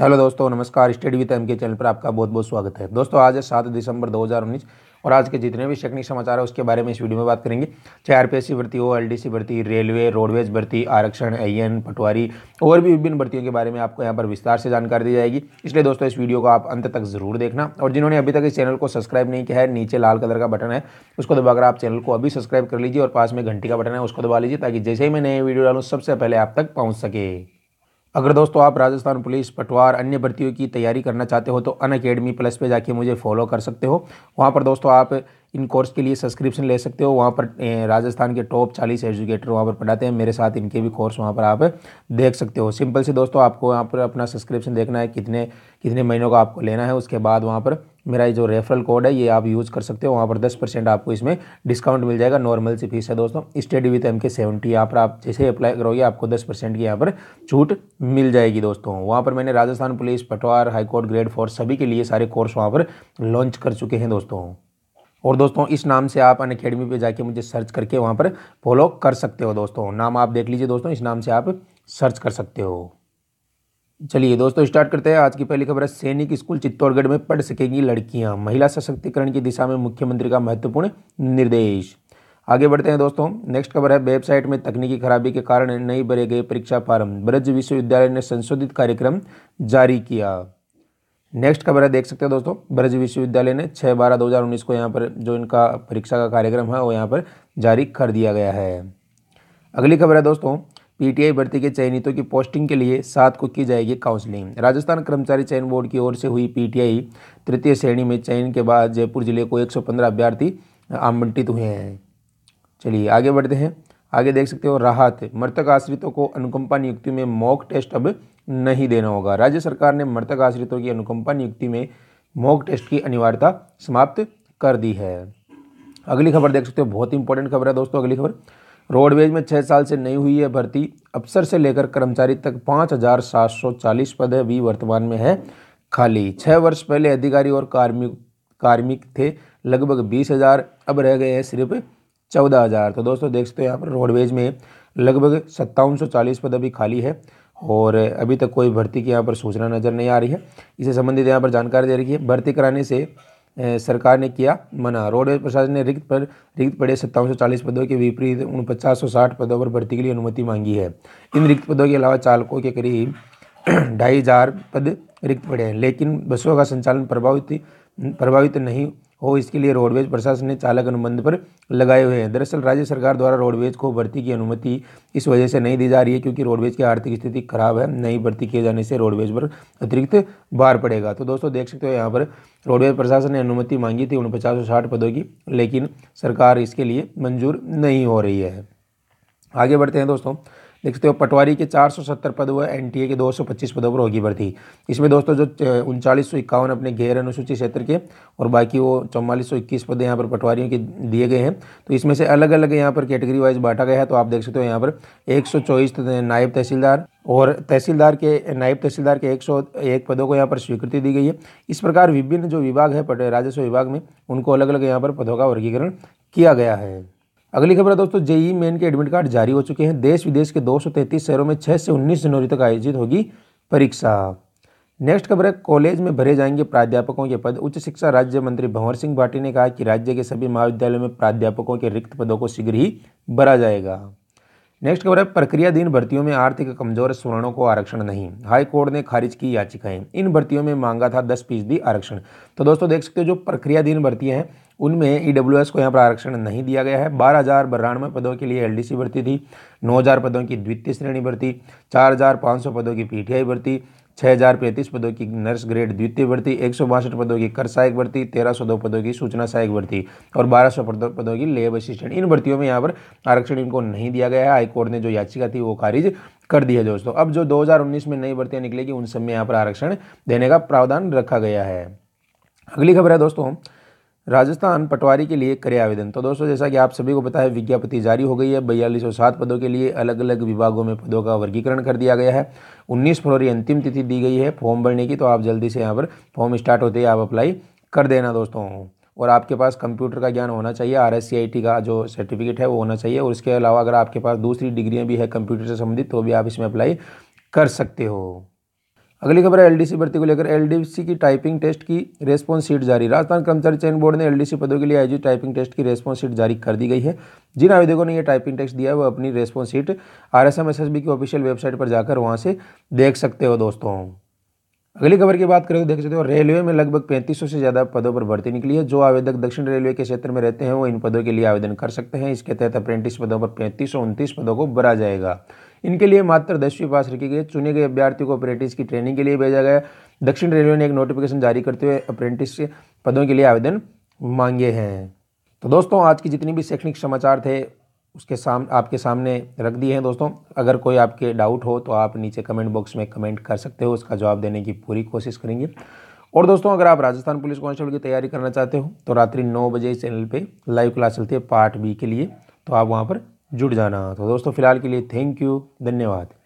hello दोस्तों नमस्कार study with M K channel पर आपका बहुत बहुत स्वागत है दोस्तों आज है सात दिसंबर 2019 और आज के जितने भी शैक्षणिक समाचार है उसके बारे में इस वीडियो में बात करेंगे चाहे आरपीएससी भर्ती हो सी भर्ती रेलवे रोडवेज भर्ती आरक्षण एन पटवारी और भी विभिन्न भर्तियों के बारे में आपको यहाँ पर विस्तार से जानकारी दी जाएगी इसलिए दोस्तों इस वीडियो को आप अंत तक जरूर देखना और जिन्होंने अभी तक इस चैनल को सब्सक्राइब नहीं किया है नीचे लाल कलर का बटन है उसको दबाकर आप चैनल को अभी सब्सक्राइब कर लीजिए और पास में घंटी का बटन है उसको दबा लीजिए ताकि जैसे ही मैं नए वीडियो डालूँ सबसे पहले आप तक पहुँच सके अगर दोस्तों आप राजस्थान पुलिस पटवार अन्य भर्तियों की तैयारी करना चाहते हो तो अन अकेडमी प्लस पे जाके मुझे फॉलो कर सकते हो वहाँ पर दोस्तों आप इन कोर्स के लिए सब्सक्रिप्शन ले सकते हो वहाँ पर राजस्थान के टॉप चालीस एजुकेटर वहाँ पर पढ़ाते हैं मेरे साथ इनके भी कोर्स वहाँ पर आप देख सकते हो सिंपल से दोस्तों आपको वहाँ पर अपना सब्सक्रिप्शन देखना है कितने कितने महीनों का आपको लेना है उसके बाद वहाँ पर मेरा ये जो रेफरल कोड है ये आप यूज़ कर सकते हो वहाँ पर दस परसेंट आपको इसमें डिस्काउंट मिल जाएगा नॉर्मल सी फीस है दोस्तों study with M K seventy यहाँ पर आप जैसे अप्लाई करोगे आपको दस परसेंट की यहाँ पर छूट मिल जाएगी दोस्तों वहाँ पर मैंने राजस्थान पुलिस पटवार हाईकोर्ट ग्रेड फोर सभी के लिए सारे कोर्स वहाँ पर लॉन्च कर चुके हैं दोस्तों और दोस्तों इस नाम से आप अन अकेडमी पर जाके मुझे सर्च करके वहाँ पर फॉलो कर सकते हो दोस्तों नाम आप देख लीजिए दोस्तों इस नाम से आप सर्च कर सकते हो चलिए दोस्तों स्टार्ट करते हैं आज की पहली खबर है सैनिक स्कूल चित्तौड़गढ़ में पढ़ सकेंगी लड़कियां महिला सशक्तिकरण की दिशा में मुख्यमंत्री का महत्वपूर्ण निर्देश आगे बढ़ते हैं दोस्तों नेक्स्ट खबर है वेबसाइट में तकनीकी खराबी के कारण नहीं भरे गए परीक्षा फार्म ब्रज विश्वविद्यालय ने संशोधित कार्यक्रम जारी किया नेक्स्ट खबर है देख सकते हैं दोस्तों ब्रज विश्वविद्यालय ने छः बारह दो हज़ार उन्नीस को यहाँ पर जो इनका परीक्षा का कार्यक्रम है वो यहाँ पर जारी कर दिया गया है अगली खबर है दोस्तों पीटीआई भर्ती के चयनितों की पोस्टिंग के लिए सात को की जाएगी काउंसलिंग राजस्थान कर्मचारी चयन बोर्ड की ओर से हुई पीटीआई तृतीय श्रेणी में चयन के बाद जयपुर जिले को 115 अभ्यर्थी आमंत्रित हुए हैं चलिए आगे बढ़ते हैं आगे देख सकते हो राहत मृतक आश्रितों को अनुकंपा नियुक्ति में मॉक टेस्ट अब नहीं देना होगा राज्य सरकार ने मृतक आश्रितों की अनुकंपा नियुक्ति में मॉक टेस्ट की अनिवार्यता समाप्त कर दी है अगली खबर देख सकते हो बहुत इंपॉर्टेंट खबर है दोस्तों अगली खबर रोडवेज में छः साल से नहीं हुई है भर्ती अफसर से लेकर कर्मचारी तक पाँच हज़ार सात सौ चालीस पद अभी वर्तमान में है खाली छः वर्ष पहले अधिकारी और कार्मिक कार्मिक थे लगभग बीस हज़ार अब रह गए हैं सिर्फ चौदह हज़ार तो दोस्तों देख सकते हो यहाँ पर रोडवेज में लगभग सत्तावन सौ चालीस पद अभी खाली है और अभी तक कोई भर्ती की यहाँ पर सूचना नज़र नहीं आ रही है इसे संबंधित यहाँ पर जानकारी दे रही है भर्ती कराने से सरकार ने किया मना रोडवेज प्रशासन ने रिक्त पर रिक्त पड़े सत्तावन सौ चालीस पदों के विपरीत उन पचास सौ साठ पदों पर भर्ती के लिए अनुमति मांगी है इन रिक्त पदों के अलावा चालकों के करीब ढाई हजार पद रिक्त पड़े हैं लेकिन बसों का संचालन प्रभावित प्रभावित नहीं हो इसके लिए रोडवेज प्रशासन ने चालक अनुबंध पर लगाए हुए हैं दरअसल राज्य सरकार द्वारा रोडवेज को भर्ती की अनुमति इस वजह से नहीं दी जा रही है क्योंकि रोडवेज की आर्थिक स्थिति खराब है नई भर्ती किए जाने से रोडवेज पर अतिरिक्त भार पड़ेगा तो दोस्तों देख सकते हो यहाँ पर रोडवेज प्रशासन ने अनुमति मांगी थी पचास सौ साठ पदों की लेकिन सरकार इसके लिए मंजूर नहीं हो रही है आगे बढ़ते हैं दोस्तों देख सकते हो पटवारी के 470 पद व एन के 225 पदों पर होगी भर्ती इसमें दोस्तों जो उनचालीस अपने गैर अनुसूचित क्षेत्र के और बाकी वो चौवालीस पद यहाँ पर पटवारियों के दिए गए हैं तो इसमें से अलग अलग यहाँ पर कैटेगरी वाइज बांटा गया है तो आप देख सकते हो यहाँ पर एक नायब तहसीलदार और तहसीलदार के नायब तहसीलदार के 101 पदों को यहाँ पर स्वीकृति दी गई है इस प्रकार विभिन्न जो विभाग है राजस्व विभाग में उनको अलग अलग यहाँ पर पदों का वर्गीकरण किया गया है अगली खबर है दोस्तों जेई मेन के एडमिट कार्ड जारी हो चुके हैं देश विदेश के दो शहरों में छह से उन्नीस जनवरी तक आयोजित होगी परीक्षा नेक्स्ट खबर है कॉलेज में भरे जाएंगे प्राध्यापकों के पद उच्च शिक्षा राज्य मंत्री भंवर सिंह भाटी ने कहा कि राज्य के सभी महाविद्यालयों में प्राध्यापकों के रिक्त पदों को शीघ्र ही भरा जाएगा नेक्स्ट खबर है प्रक्रियाधीन भर्तियों में आर्थिक कमजोर स्वर्णों को आरक्षण नहीं हाई कोर्ट ने खारिज की याचिकाएं इन भर्तियों में मांगा था दस फीसदी आरक्षण तो दोस्तों देख सकते हो जो प्रक्रियाधीन भर्तियाँ हैं उनमें ई e को यहाँ पर आरक्षण नहीं दिया गया है बारह हज़ार बरानवे पदों के लिए एलडीसी भर्ती थी नौ हज़ार पदों की द्वितीय श्रेणी भर्ती चार हज़ार पाँच सौ पदों की पीटीआई भर्ती छः हज़ार पैंतीस पदों की नर्स ग्रेड द्वितीय भर्ती एक सौ बासठ पदों की कर सहायक भर्ती तेरह सौ दो पदों की सूचना सहायक भर्ती और बारह सौ पदों की लेब असिस्टेंट इन भर्तियों में यहाँ पर आरक्षण इनको नहीं दिया गया है हाईकोर्ट ने जो याचिका थी वो खारिज कर दी है दोस्तों अब जो 2019 में नई भर्तियाँ निकलेगी उन सब में यहाँ पर आरक्षण देने का प्रावधान रखा गया है अगली खबर है दोस्तों राजस्थान पटवारी के लिए करे आवेदन तो दोस्तों जैसा कि आप सभी को पता है विज्ञापति जारी हो गई है बयालीस सौ सात पदों के लिए अलग अलग विभागों में पदों का वर्गीकरण कर दिया गया है 19 फरवरी अंतिम तिथि दी गई है फॉर्म भरने की तो आप जल्दी से यहाँ पर फॉर्म स्टार्ट होते ही आप अप्लाई कर देना दोस्तों और आपके पास कंप्यूटर का ज्ञान होना चाहिए आर का जो सर्टिफिकेट है वो होना चाहिए और इसके अलावा अगर आपके पास दूसरी डिग्रियाँ भी है कंप्यूटर से संबंधित तो भी आप इसमें अप्लाई कर सकते हो अगली खबर है एलडीसी भर्ती को लेकर एलडीसी की टाइपिंग टेस्ट की रेस्पॉन्स सीट जारी राजस्थान कर्मचारी चयन बोर्ड ने एलडीसी पदों के लिए आयोजित टाइपिंग टेस्ट की रेस्पॉन्स सीट जारी कर दी गई है जिन आवेदकों ने यह टाइपिंग टेस्ट दिया है वह अपनी response sheet R S M S S B की ऑफिशियल वेबसाइट पर जाकर वहाँ से देख सकते हो दोस्तों अगली खबर की बात करें तो देख सकते हो रेलवे में लगभग पैंतीस से ज़्यादा पदों पर भर्ती निकली है जो आवेदक दक्षिण रेलवे के क्षेत्र में रहते हैं वो इन पदों के लिए आवेदन कर सकते हैं इसके तहत अप्रेंटिस पदों पर पैंतीस सौ उनतीस पदों को भरा जाएगा इनके लिए मात्र दसवीं पास रखी गई चुने गए अभ्यर्थी को अप्रेंटिस की ट्रेनिंग के लिए भेजा गया दक्षिण रेलवे ने एक नोटिफिकेशन जारी करते हुए अप्रेंटिस पदों के लिए आवेदन मांगे हैं तो दोस्तों आज की जितनी भी शैक्षणिक समाचार थे उसके साम आपके सामने रख दिए हैं दोस्तों अगर कोई आपके डाउट हो तो आप नीचे कमेंट बॉक्स में कमेंट कर सकते हो उसका जवाब देने की पूरी कोशिश करेंगे और दोस्तों अगर आप राजस्थान पुलिस कांस्टेबल की तैयारी करना चाहते हो तो रात्रि नौ बजे इस चैनल पे लाइव क्लास चलती है पार्ट बी के लिए तो आप वहाँ पर जुड़ जाना तो दोस्तों फ़िलहाल के लिए थैंक यू धन्यवाद